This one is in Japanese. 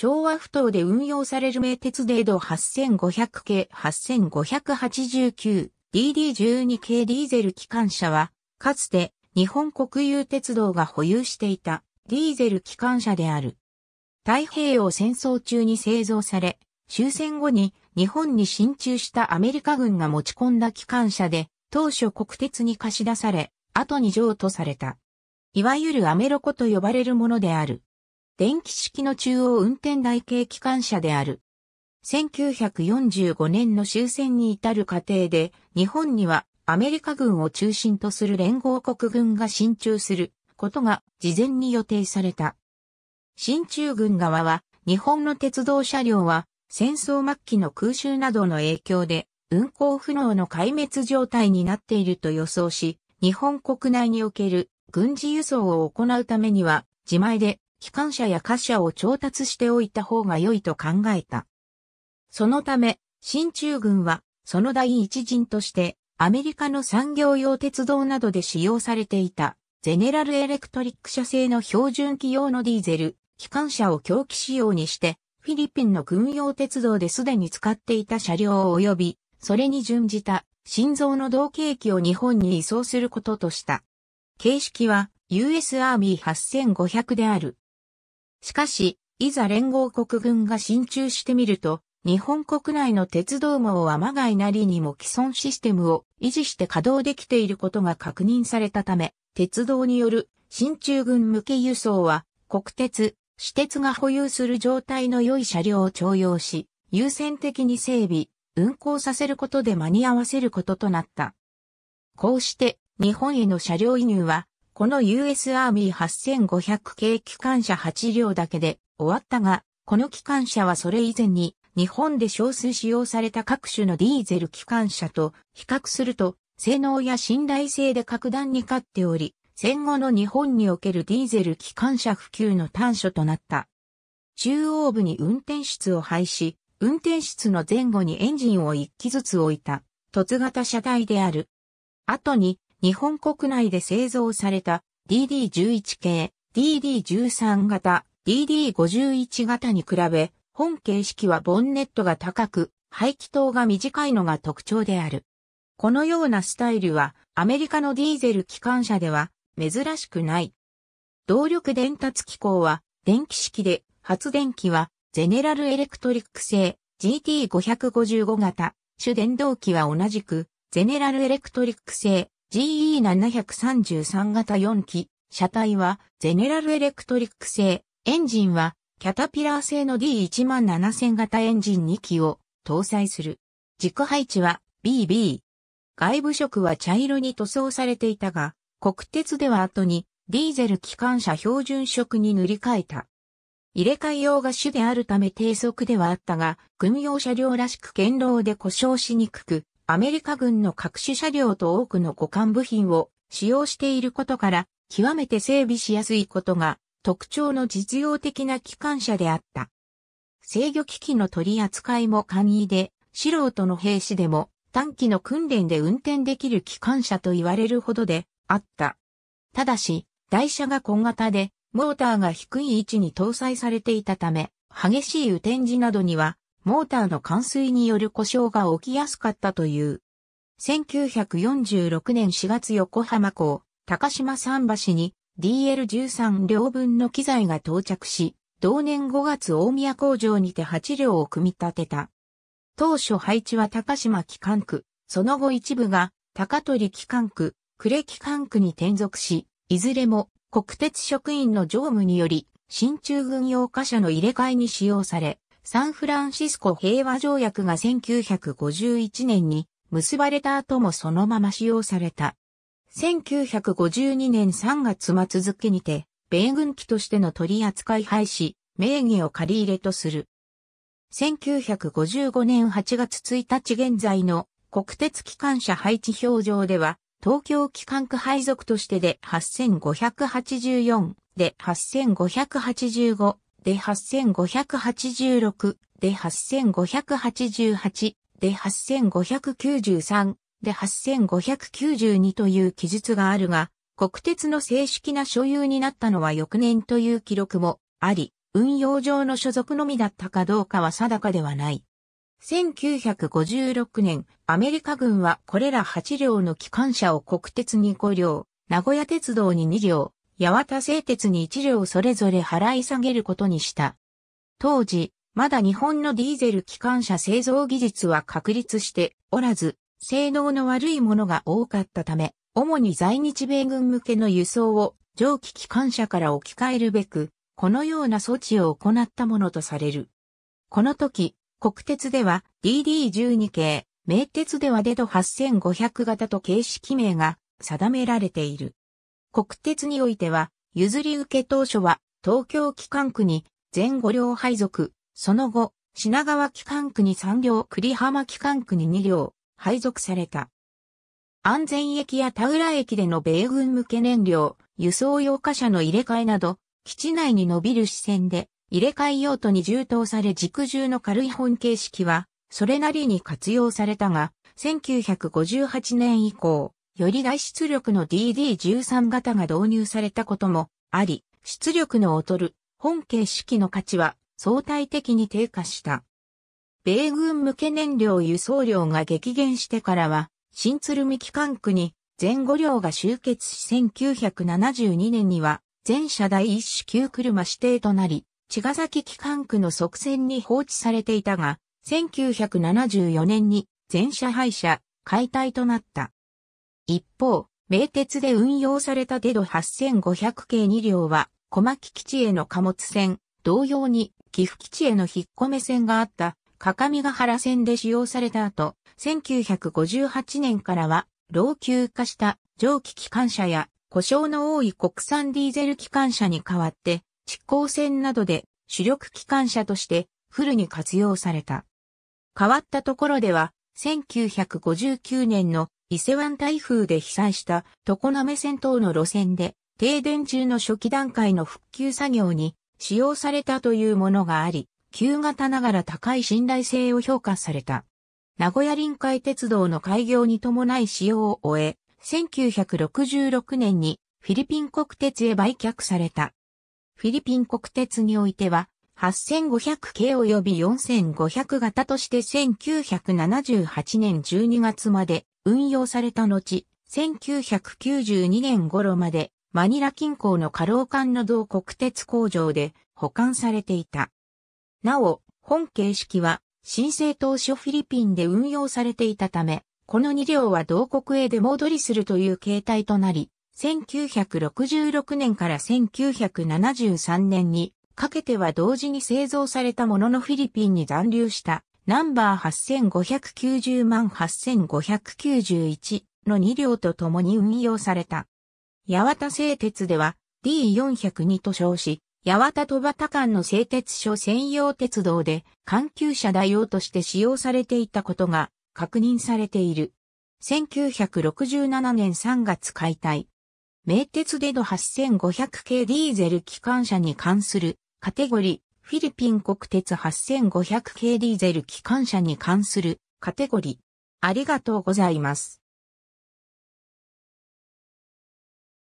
昭和不当で運用される名鉄デード8500系 8589DD12 系ディーゼル機関車は、かつて日本国有鉄道が保有していたディーゼル機関車である。太平洋戦争中に製造され、終戦後に日本に進駐したアメリカ軍が持ち込んだ機関車で、当初国鉄に貸し出され、後に譲渡された。いわゆるアメロコと呼ばれるものである。電気式の中央運転台系機関車である。1945年の終戦に至る過程で、日本にはアメリカ軍を中心とする連合国軍が進駐することが事前に予定された。進駐軍側は、日本の鉄道車両は戦争末期の空襲などの影響で運行不能の壊滅状態になっていると予想し、日本国内における軍事輸送を行うためには自前で機関車や貨車を調達しておいた方が良いと考えた。そのため、新中軍は、その第一陣として、アメリカの産業用鉄道などで使用されていた、ゼネラルエレクトリック社製の標準機用のディーゼル、機関車を狂気仕様にして、フィリピンの軍用鉄道ですでに使っていた車両を及び、それに準じた、心臓の同型機を日本に移送することとした。形式は、US Army 8500である。しかし、いざ連合国軍が進駐してみると、日本国内の鉄道網はまがいなりにも既存システムを維持して稼働できていることが確認されたため、鉄道による進駐軍向け輸送は、国鉄、私鉄が保有する状態の良い車両を徴用し、優先的に整備、運行させることで間に合わせることとなった。こうして、日本への車両移入は、この US Army 8500系機関車8両だけで終わったが、この機関車はそれ以前に日本で少数使用された各種のディーゼル機関車と比較すると性能や信頼性で格段に勝っており、戦後の日本におけるディーゼル機関車普及の端緒となった。中央部に運転室を配し、運転室の前後にエンジンを1機ずつ置いた、凸型車体である。後に日本国内で製造された DD11 系、DD13 型、DD51 型に比べ、本形式はボンネットが高く、排気筒が短いのが特徴である。このようなスタイルはアメリカのディーゼル機関車では珍しくない。動力伝達機構は電気式で発電機はゼネラルエレクトリック製 GT555 型、主電動機は同じくゼネラルエレクトリック製 GE733 型4機、車体はゼネラルエレクトリック製、エンジンはキャタピラー製の D17000 型エンジン2機を搭載する。軸配置は BB。外部色は茶色に塗装されていたが、国鉄では後にディーゼル機関車標準色に塗り替えた。入れ替え用が主であるため低速ではあったが、軍用車両らしく堅牢で故障しにくく、アメリカ軍の各種車両と多くの互換部品を使用していることから、極めて整備しやすいことが特徴の実用的な機関車であった。制御機器の取り扱いも簡易で、素人の兵士でも短期の訓練で運転できる機関車と言われるほどであった。ただし、台車が小型で、モーターが低い位置に搭載されていたため、激しい雨天時などにはモーターの冠水による故障が起きやすかったという。1946年4月横浜港、高島桟橋に DL13 両分の機材が到着し、同年5月大宮工場にて8両を組み立てた。当初配置は高島機関区、その後一部が高取機関区、呉機関区に転属し、いずれも国鉄職員の乗務により、新中軍用貨車の入れ替えに使用され、サンフランシスコ平和条約が1951年に結ばれた後もそのまま使用された。1952年3月末付にて、米軍機としての取り扱い廃止、名義を借り入れとする。1955年8月1日現在の国鉄機関車配置表上では、東京機関区配属としてで8584で8585で8586、で8588、で8593、で8592という記述があるが、国鉄の正式な所有になったのは翌年という記録もあり、運用上の所属のみだったかどうかは定かではない。1956年、アメリカ軍はこれら8両の機関車を国鉄に5両、名古屋鉄道に2両、八幡製鉄に一両それぞれ払い下げることにした。当時、まだ日本のディーゼル機関車製造技術は確立しておらず、性能の悪いものが多かったため、主に在日米軍向けの輸送を蒸気機関車から置き換えるべく、このような措置を行ったものとされる。この時、国鉄では DD12 系、名鉄ではデド8500型と形式名が定められている。国鉄においては、譲り受け当初は、東京機関区に全5両配属、その後、品川機関区に3両、栗浜機関区に2両、配属された。安全駅や田浦駅での米軍向け燃料、輸送用貨車の入れ替えなど、基地内に伸びる視線で、入れ替え用途に充当され軸重の軽い本形式は、それなりに活用されたが、1958年以降、より大出力の DD13 型が導入されたこともあり、出力の劣る本形式の価値は相対的に低下した。米軍向け燃料輸送量が激減してからは、新鶴見機関区に前後量が集結し1972年には全車第一種級車指定となり、茅ヶ崎機関区の側線に放置されていたが、1974年に全車廃車、解体となった。一方、名鉄で運用されたデド8500系2両は、小牧基地への貨物船、同様に岐阜基地への引っ込め線があった、各務原線で使用された後、1958年からは、老朽化した蒸気機関車や故障の多い国産ディーゼル機関車に代わって、蓄光線などで主力機関車としてフルに活用された。変わったところでは、1959年の伊勢湾台風で被災した常滑線等の路線で停電中の初期段階の復旧作業に使用されたというものがあり、旧型ながら高い信頼性を評価された。名古屋臨海鉄道の開業に伴い使用を終え、1966年にフィリピン国鉄へ売却された。フィリピン国鉄においては、8500系及び4500型として1978年12月まで運用された後、1992年頃までマニラ近郊のカローカンの同国鉄工場で保管されていた。なお、本形式は新生当初フィリピンで運用されていたため、この2両は同国へ出戻りするという形態となり、1966年から1973年にかけては同時に製造されたもののフィリピンに残留したナンバー8590万8591の2両と共に運用された。八幡製鉄では D402 と称し、八幡戸端間の製鉄所専用鉄道で関係車代用として使用されていたことが確認されている。1967年3月解体。名鉄での8500系ディーゼル機関車に関するカテゴリー。フィリピン国鉄 8500K ディーゼル機関車に関するカテゴリー。ありがとうございます。